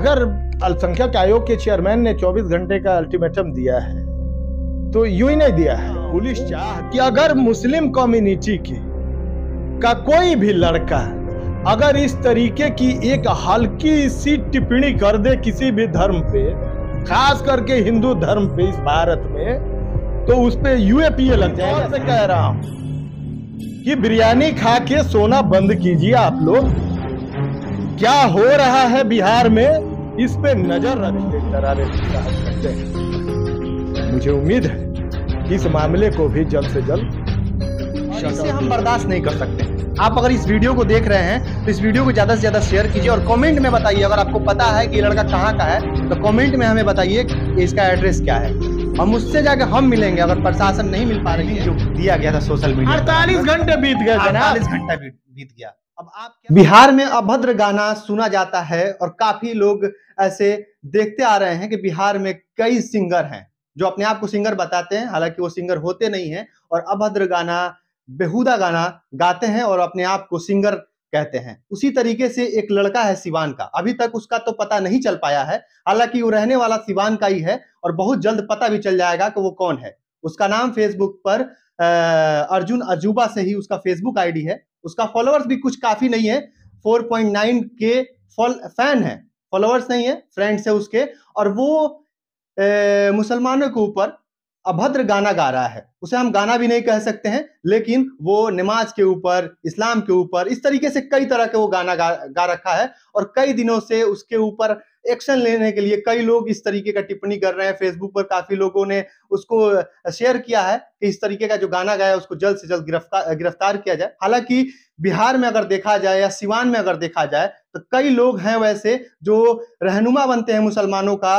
अगर अल्पसंख्यक आयोग के चेयरमैन ने 24 घंटे का अल्टीमेटम दिया है तो यूं ही नहीं दिया है पुलिस चाह कि अगर मुस्लिम कम्युनिटी के का कोई भी लड़का अगर इस तरीके की एक हल्की सी टिप्पणी कर दे किसी भी धर्म पे खास करके हिंदू धर्म पे इस भारत में तो उस पर यूएपीए लग जाए कह रहा हूं कि बिरयानी खा के सोना बंद कीजिए आप लोग क्या हो रहा है बिहार में इस पे नजर रखते दरारे करते हैं मुझे उम्मीद है इस मामले को भी जल्द से जल्द इसे हम बर्दाश्त नहीं कर सकते आप अगर इस वीडियो को देख रहे हैं तो इस वीडियो को ज़्यादा से ज़्यादा शेयर कीजिए और कमेंट में बताइए अगर आपको पता है कि ये लड़का कहाँ का है तो कमेंट में हमें बताइए कि इसका एड्रेस क्या है हम उससे जाके हम मिलेंगे अगर प्रशासन नहीं मिल पा रही है जो दिया गया था सोशल मीडिया अड़तालीस घंटे बीत गए अड़तालीस घंटे बीत बीत गया अब आप क्या बिहार में अभद्र गाना सुना जाता है और काफी लोग ऐसे देखते आ रहे हैं कि बिहार में कई सिंगर हैं जो अपने आप को सिंगर बताते हैं हालांकि वो सिंगर होते नहीं हैं और अभद्र गाना बेहुदा गाना गाते हैं और अपने आप को सिंगर कहते हैं उसी तरीके से एक लड़का है सिवान का अभी तक उसका तो पता नहीं चल पाया है हालांकि वो रहने वाला सिवान का ही है और बहुत जल्द पता भी चल जाएगा कि वो कौन है उसका नाम फेसबुक पर अर्जुन अजूबा से ही उसका फेसबुक आईडी है उसका फॉलोअर्स भी कुछ काफी नहीं है 4.9 के फॉल फैन है फॉलोअर्स नहीं है फ्रेंड्स है उसके और वो मुसलमानों के ऊपर अभद्र गाना गा रहा है उसे हम गाना भी नहीं कह सकते हैं लेकिन वो नमाज के ऊपर इस्लाम के ऊपर इस तरीके से कई तरह के वो गाना गा, गा रखा है और कई दिनों से उसके ऊपर एक्शन लेने के लिए कई लोग इस तरीके का टिप्पणी कर रहे हैं फेसबुक पर काफी लोगों ने उसको शेयर किया है कि इस तरीके का जो गाना गाया उसको जल्द से जल्द गिरफ्तार गिरफ्तार किया जाए हालांकि बिहार में अगर देखा जाए या सिवान में अगर देखा जाए तो कई लोग हैं वैसे जो रहनुमा बनते हैं मुसलमानों का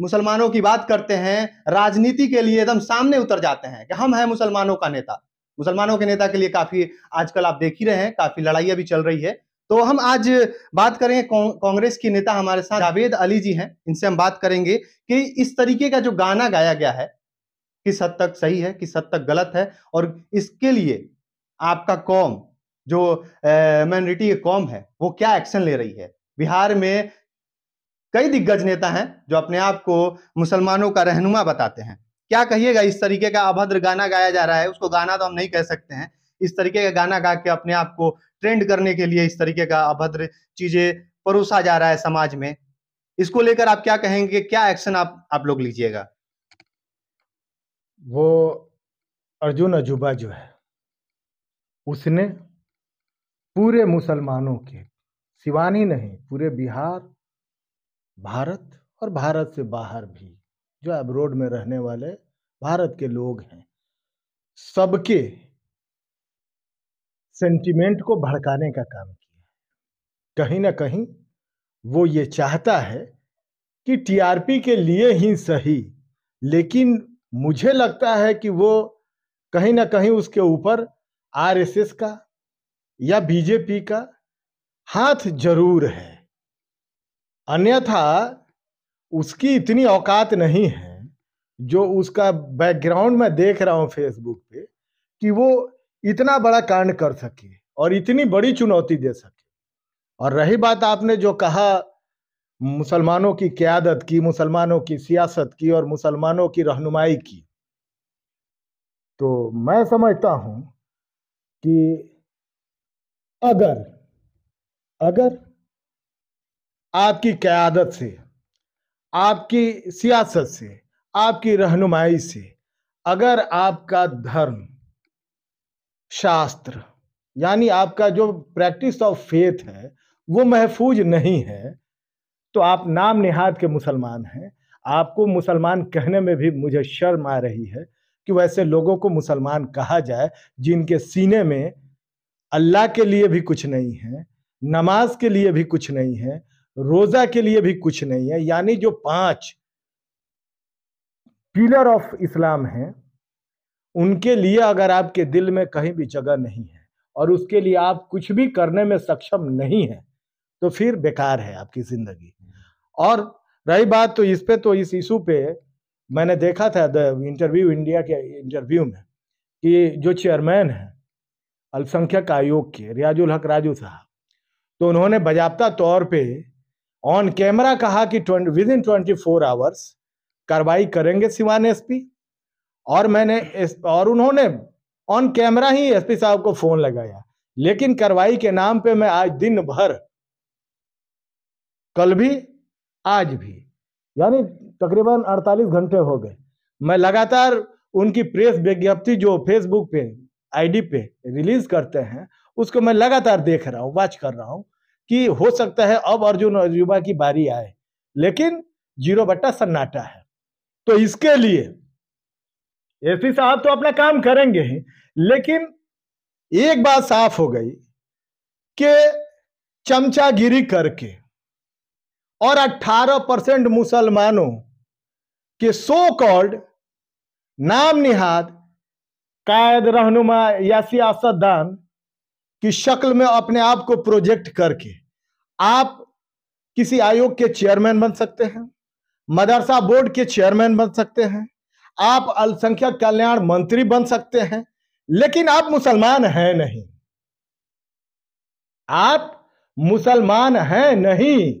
मुसलमानों की बात करते हैं राजनीति के लिए एकदम सामने उतर जाते हैं कि हम हैं मुसलमानों का नेता मुसलमानों के नेता के लिए काफी आजकल आप देख ही रहे हैं काफी लड़ाइयां भी चल रही है तो हम आज बात करेंगे कांग्रेस कौ, के नेता हमारे साथ जावेद अली जी हैं इनसे हम बात करेंगे कि इस तरीके का जो गाना गाया गया है किस हद तक सही है किस हद तक गलत है और इसके लिए आपका कौम जो माइनॉरिटी कौम है वो क्या एक्शन ले रही है बिहार में कई दिग्गज नेता हैं जो अपने आप को मुसलमानों का रहनुमा बताते हैं क्या कहिएगा इस तरीके का अभद्र गाना गाया जा रहा है उसको गाना तो हम नहीं कह सकते हैं इस तरीके का गाना गा के अपने आप को ट्रेंड करने के लिए इस तरीके का अभद्र चीजें परोसा जा रहा है समाज में इसको लेकर आप क्या कहेंगे क्या एक्शन आप आप लोग लीजिएगा वो अर्जुन अजूबा जो है उसने पूरे मुसलमानों के शिवानी नहीं पूरे बिहार भारत और भारत से बाहर भी जो एब्रोड में रहने वाले भारत के लोग हैं सबके सेंटिमेंट को भड़काने का काम किया कहीं ना कहीं वो ये चाहता है कि टीआरपी के लिए ही सही लेकिन मुझे लगता है कि वो कहीं ना कहीं उसके ऊपर आरएसएस का या बीजेपी का हाथ जरूर है अन्यथा उसकी इतनी औकात नहीं है जो उसका बैकग्राउंड में देख रहा हूँ फेसबुक पे कि वो इतना बड़ा कांड कर सके और इतनी बड़ी चुनौती दे सके और रही बात आपने जो कहा मुसलमानों की क्यादत की मुसलमानों की सियासत की और मुसलमानों की रहनुमाई की तो मैं समझता हूँ कि अगर अगर आपकी क़्यादत से आपकी सियासत से आपकी रहनुमाई से अगर आपका धर्म शास्त्र यानी आपका जो प्रैक्टिस ऑफ फेथ है वो महफूज नहीं है तो आप नाम निहाद के मुसलमान हैं आपको मुसलमान कहने में भी मुझे शर्म आ रही है कि वैसे लोगों को मुसलमान कहा जाए जिनके सीने में अल्लाह के लिए भी कुछ नहीं है नमाज के लिए भी कुछ नहीं है रोजा के लिए भी कुछ नहीं है यानी जो पांच पिलर ऑफ इस्लाम हैं उनके लिए अगर आपके दिल में कहीं भी जगह नहीं है और उसके लिए आप कुछ भी करने में सक्षम नहीं है तो फिर बेकार है आपकी जिंदगी और रही बात तो इस पे तो इस इशू पे मैंने देखा था द इंटरव्यू इंडिया के इंटरव्यू में कि जो चेयरमैन है अल्पसंख्यक आयोग के रियाजुल हक राजू साहब तो उन्होंने बजाबता तौर पे ऑन कैमरा कहा कि within twenty four hours कार्रवाई करेंगे सिवान एसपी और मैंने और उन्होंने ऑन कैमरा ही एसपी साहब को फोन लगाया लेकिन कार्रवाई के नाम पे मैं आज दिन भर कल भी आज भी यानी तकरीबन 48 घंटे हो गए मैं लगातार उनकी प्रेस विज्ञप्ति जो फेसबुक पे आईडी पे रिलीज करते हैं उसको मैं लगातार देख रहा हूँ वॉच कर रहा हूँ कि हो सकता है अब अर्जुन अजूबा की बारी आए लेकिन जीरो बट्टा सन्नाटा है तो इसके लिए एसी साहब तो अपना काम करेंगे ही लेकिन एक बात साफ हो गई कि चमचागिरी करके और 18 परसेंट मुसलमानों के सो कॉल्ड नाम निहाद कायद रहनुमा या सियासतदान की शक्ल में अपने आप को प्रोजेक्ट करके आप किसी आयोग के चेयरमैन बन सकते हैं मदरसा बोर्ड के चेयरमैन बन सकते हैं आप अल्पसंख्यक कल्याण मंत्री बन सकते हैं लेकिन आप मुसलमान हैं नहीं आप मुसलमान हैं नहीं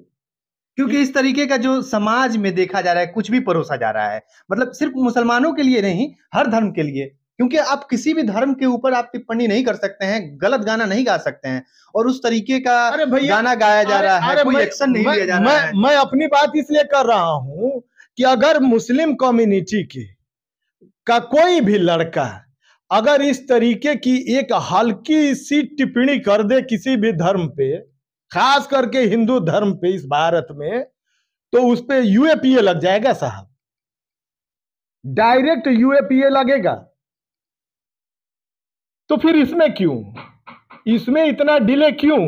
क्योंकि इस तरीके का जो समाज में देखा जा रहा है कुछ भी परोसा जा रहा है मतलब सिर्फ मुसलमानों के लिए नहीं हर धर्म के लिए क्योंकि आप किसी भी धर्म के ऊपर आप टिप्पणी नहीं कर सकते हैं गलत गाना नहीं गा सकते हैं और उस तरीके का अरे गाना गाया जा रहा है कोई एक्शन नहीं लिया जा रहा है मैं अपनी बात इसलिए कर रहा हूं कि अगर मुस्लिम कम्युनिटी के का कोई भी लड़का अगर इस तरीके की एक हल्की सी टिप्पणी कर दे किसी भी धर्म पे खास करके हिंदू धर्म पे इस भारत में तो उस पर यूएपीए लग जाएगा साहब डायरेक्ट यूएपीए लगेगा तो फिर इसमें क्यों इसमें इतना डिले क्यों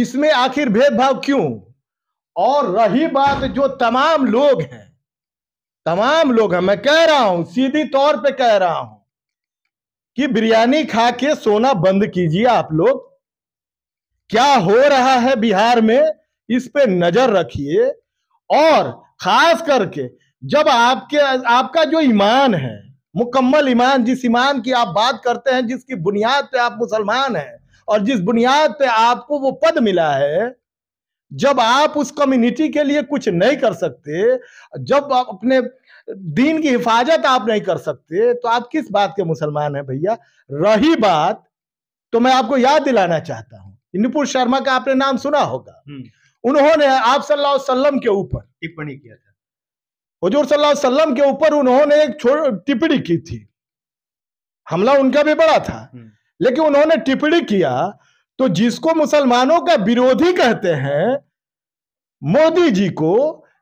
इसमें आखिर भेदभाव क्यों और रही बात जो तमाम लोग हैं तमाम लोग हैं मैं कह रहा हूं सीधी तौर पे कह रहा हूं कि बिरयानी खा के सोना बंद कीजिए आप लोग क्या हो रहा है बिहार में इस पे नजर रखिए और खास करके जब आपके आपका जो ईमान है मुकम्मल ईमान जिस ईमान की आप बात करते हैं जिसकी बुनियाद पे आप मुसलमान हैं और जिस बुनियाद पे आपको वो पद मिला है जब आप उस कम्युनिटी के लिए कुछ नहीं कर सकते जब आप अपने दीन की हिफाजत आप नहीं कर सकते तो आप किस बात के मुसलमान हैं भैया रही बात तो मैं आपको याद दिलाना चाहता हूं निपुण शर्मा का आपने नाम सुना होगा हम्म। उन्होंने आप सल्लल्लाहु अलैहि वसल्लम के ऊपर टिप्पणी किया था हजूर सल्लाम के ऊपर उन्होंने एक टिप्पणी की थी हमला उनका भी बड़ा था हम्म। लेकिन उन्होंने टिप्पणी किया तो जिसको मुसलमानों का विरोधी कहते हैं मोदी जी को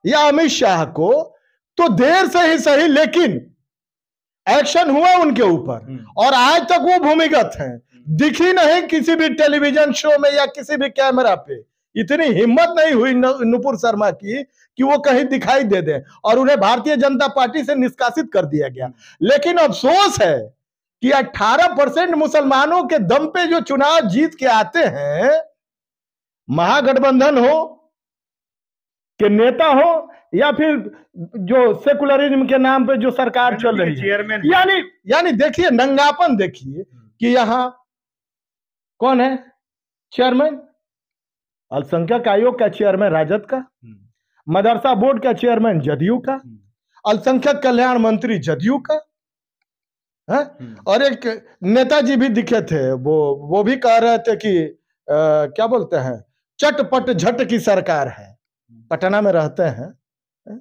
या अमित शाह को तो देर से ही सही लेकिन एक्शन हुआ उनके ऊपर हम्म। और आज तक वो भूमिगत हैं हम्म। दिखी नहीं किसी भी टेलीविजन शो में या किसी भी कैमरा पे इतनी हिम्मत नहीं हुई नुपुर शर्मा की कि वो कहीं दिखाई दे दे और उन्हें भारतीय जनता पार्टी से निष्कासित कर दिया गया लेकिन अफसोस है कि 18 परसेंट मुसलमानों के दम पे जो चुनाव जीत के आते हैं महागठबंधन हो के नेता हो या फिर जो सेकुलरिज्म के नाम पे जो सरकार चल रही है यानी यानी देखिए नंगापन देखिए कि यहां कौन है चेयरमैन अल्पसंख्यक आयोग का चेयरमैन राजद का हम्म। मदरसा बोर्ड का चेयरमैन जदयू का हम्म। अल्पसंख्यक कल्याण मंत्री जदयू का है हाँ? हम्म। और एक नेताजी भी दिखे थे वो वो भी कह रहे थे कि आ, क्या बोलते हैं चटपट झट की सरकार है पटना में रहते हैं हाँ?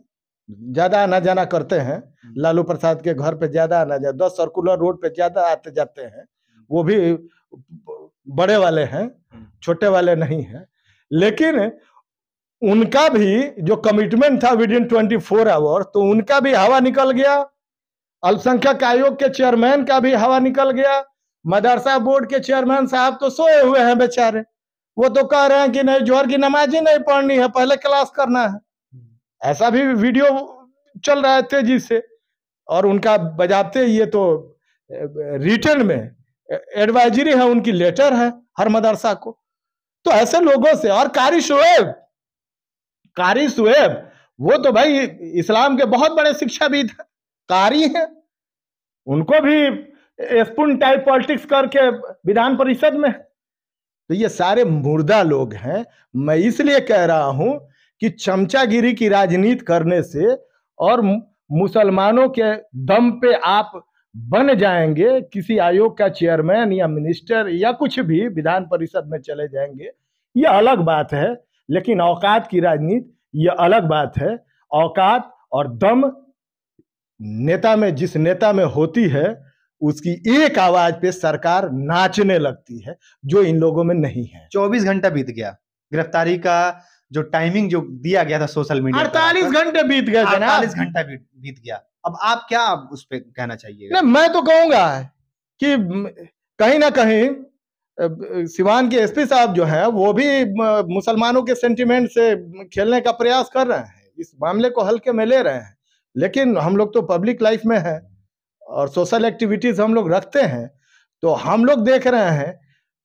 ज्यादा आना जाना करते हैं लालू प्रसाद के घर पे ज्यादा आना जाना दस सर्कुलर रोड पे ज्यादा आते जाते हैं वो भी बड़े वाले हैं छोटे वाले नहीं हैं लेकिन उनका भी जो कमिटमेंट था within twenty four hour तो उनका भी हवा निकल गया अल्पसंख्यक आयोग के चेयरमैन का भी हवा निकल गया मदरसा बोर्ड के चेयरमैन साहब तो सोए हुए हैं बेचारे वो तो कह रहे हैं कि नहीं जोहर की नमाज ही नहीं पढ़नी है पहले क्लास करना है हम्म। ऐसा भी वीडियो चल रहा है तेजी से और उनका बजाते ये तो रिटर्न में एडवाइजरी है उनकी लेटर है हर मदरसा को तो ऐसे लोगों से और कारी शुएब कारी शुएब वो तो भाई इस्लाम के बहुत बड़े शिक्षाविद हैं कारी हैं उनको भी स्पून टाइप पॉलिटिक्स करके विधान परिषद में तो ये सारे मुर्दा लोग हैं मैं इसलिए कह रहा हूं कि चमचागिरी की राजनीति करने से और मुसलमानों के दम पे आप बन जाएंगे किसी आयोग का चेयरमैन या मिनिस्टर या कुछ भी विधान परिषद में चले जाएंगे ये अलग बात है लेकिन औकात की राजनीति ये अलग बात है औकात और दम नेता में जिस नेता में होती है उसकी एक आवाज पे सरकार नाचने लगती है जो इन लोगों में नहीं है 24 घंटा बीत गया गिरफ्तारी का जो टाइमिंग जो दिया गया था सोशल मीडिया अड़तालीस घंटे बीत गए अड़तालीस घंटा बीत गया अब आप क्या उस पर कहना चाहिए मैं तो कहूंगा कि कहीं ना कहीं सिवान के एसपी साहब जो है वो भी मुसलमानों के सेंटिमेंट से खेलने का प्रयास कर रहे हैं इस मामले को हल्के में ले रहे हैं लेकिन हम लोग तो पब्लिक लाइफ में है और सोशल एक्टिविटीज हम लोग रखते हैं तो हम लोग देख रहे हैं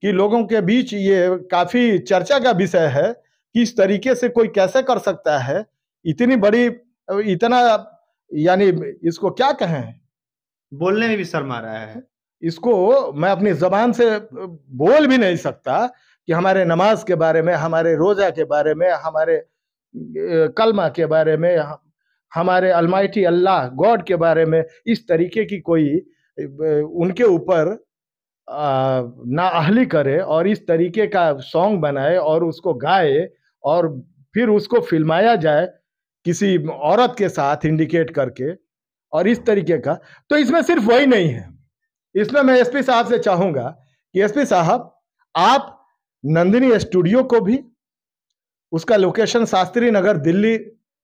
कि लोगों के बीच ये काफ़ी चर्चा का विषय है किस तरीके से कोई कैसे कर सकता है इतनी बड़ी इतना यानी इसको क्या कहें बोलने में भी शर्मा रहा है इसको मैं अपनी जबान से बोल भी नहीं सकता कि हमारे नमाज के बारे में हमारे रोजा के बारे में हमारे कलमा के बारे में हमारे अलमाइटी अल्लाह गॉड के बारे में इस तरीके की कोई उनके ऊपर अहली करे और इस तरीके का सॉन्ग बनाए और उसको गाए और फिर उसको फिल्माया जाए किसी औरत के साथ इंडिकेट करके और इस तरीके का तो इसमें सिर्फ वही नहीं है इसमें मैं एसपी साहब से चाहूंगा कि एसपी साहब आप नंदिनी स्टूडियो को भी उसका लोकेशन शास्त्री नगर दिल्ली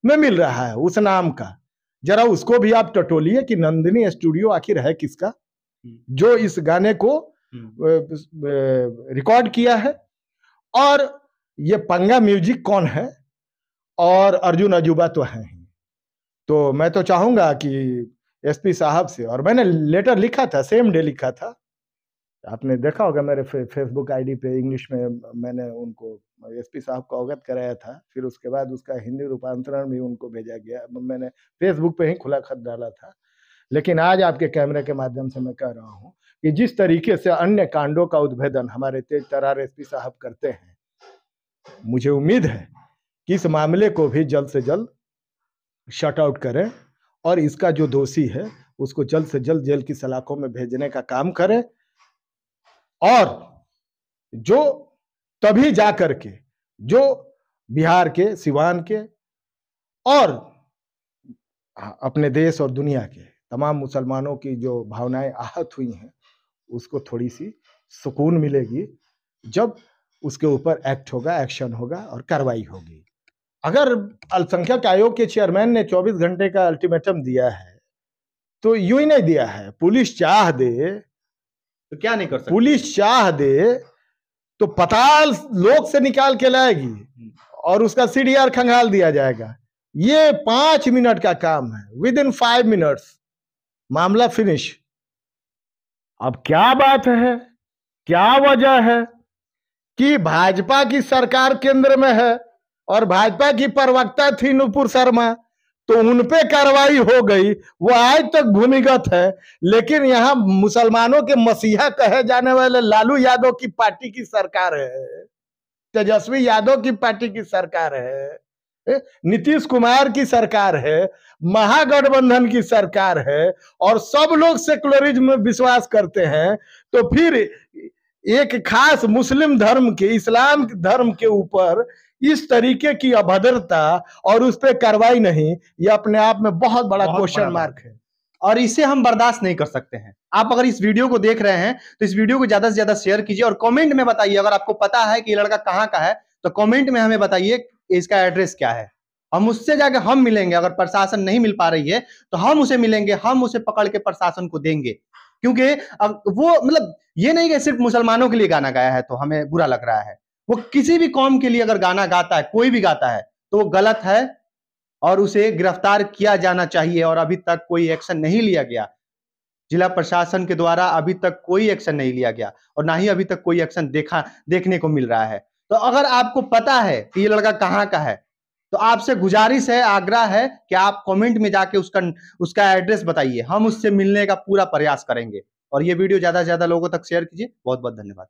में मिल रहा है उस नाम का जरा उसको भी आप टटोलिए कि नंदिनी स्टूडियो आखिर है किसका जो इस गाने को हम्म। रिकॉर्ड किया है और ये पंगा म्यूजिक कौन है और अर्जुन अजूबा तो है ही तो मैं तो चाहूंगा कि एसपी साहब से और मैंने लेटर लिखा था सेम डे लिखा था आपने देखा होगा मेरे फे, फेसबुक आईडी पे इंग्लिश में मैंने उनको एसपी साहब को अवगत कराया था फिर उसके बाद उसका हिंदी रूपांतरण भी उनको भेजा गया मैंने फेसबुक पे ही खुला खत डाला था लेकिन आज आपके कैमरे के माध्यम से मैं कह रहा हूँ कि जिस तरीके से अन्य कांडों का उद्भेदन हमारे तेज तरार एस साहब करते हैं मुझे उम्मीद है कि इस मामले को भी जल्द से जल्द शट आउट करें और इसका जो दोषी है उसको जल्द से जल्द जेल की सलाखों में भेजने का काम करें और जो तभी जा करके जो बिहार के सिवान के और अपने देश और दुनिया के तमाम मुसलमानों की जो भावनाएं आहत हुई हैं उसको थोड़ी सी सुकून मिलेगी जब उसके ऊपर एक्ट होगा एक्शन होगा और कार्रवाई होगी अगर अल्पसंख्यक आयोग के चेयरमैन ने 24 घंटे का अल्टीमेटम दिया है तो यू ही नहीं दिया है पुलिस चाह दे तो क्या नहीं कर सकते पुलिस चाह दे तो पताल लोग से निकाल के लाएगी हम्म। और उसका सी खंगाल दिया जाएगा ये पांच मिनट का काम है विद इन फाइव मिनट मामला फिनिश अब क्या बात है क्या वजह है कि भाजपा की सरकार केंद्र में है और भाजपा की प्रवक्ता थी नुपुर शर्मा तो उनपे कार्रवाई हो गई वो आज तक भूमिगत है लेकिन यहाँ मुसलमानों के मसीहा कहे जाने वाले लालू यादव की पार्टी की सरकार है तेजस्वी यादव की पार्टी की सरकार है नीतीश कुमार की सरकार है महागठबंधन की सरकार है और सब लोग सेकुलरिज्म में विश्वास करते हैं तो फिर एक खास मुस्लिम धर्म के इस्लाम धर्म के ऊपर इस तरीके की अभद्रता और उस पर कार्रवाई नहीं ये अपने आप में बहुत बड़ा क्वेश्चन मार्क है और इसे हम बर्दाश्त नहीं कर सकते हैं आप अगर इस वीडियो को देख रहे हैं तो इस वीडियो को ज्यादा से ज्यादा शेयर कीजिए और कमेंट में बताइए अगर आपको पता है कि ये लड़का कहाँ का है तो कमेंट में हमें बताइए इसका एड्रेस क्या है हम उससे जाके हम मिलेंगे अगर प्रशासन नहीं मिल पा रही है तो हम उसे मिलेंगे हम उसे पकड़ के प्रशासन को देंगे क्योंकि वो मतलब ये नहीं कि सिर्फ मुसलमानों के लिए गाना गाया है तो हमें बुरा लग रहा है वो किसी भी कौम के लिए अगर गाना गाता है कोई भी गाता है तो वो गलत है और उसे गिरफ्तार किया जाना चाहिए और अभी तक कोई एक्शन नहीं लिया गया जिला प्रशासन के द्वारा अभी तक कोई एक्शन नहीं लिया गया और ना ही अभी तक कोई एक्शन देखा देखने को मिल रहा है तो अगर आपको पता है कि ये लड़का कहाँ का है तो आपसे गुजारिश है आग्रह है कि आप कमेंट में जाके उसका उसका एड्रेस बताइए हम उससे मिलने का पूरा प्रयास करेंगे और ये वीडियो ज़्यादा से ज़्यादा लोगों तक शेयर कीजिए बहुत बहुत धन्यवाद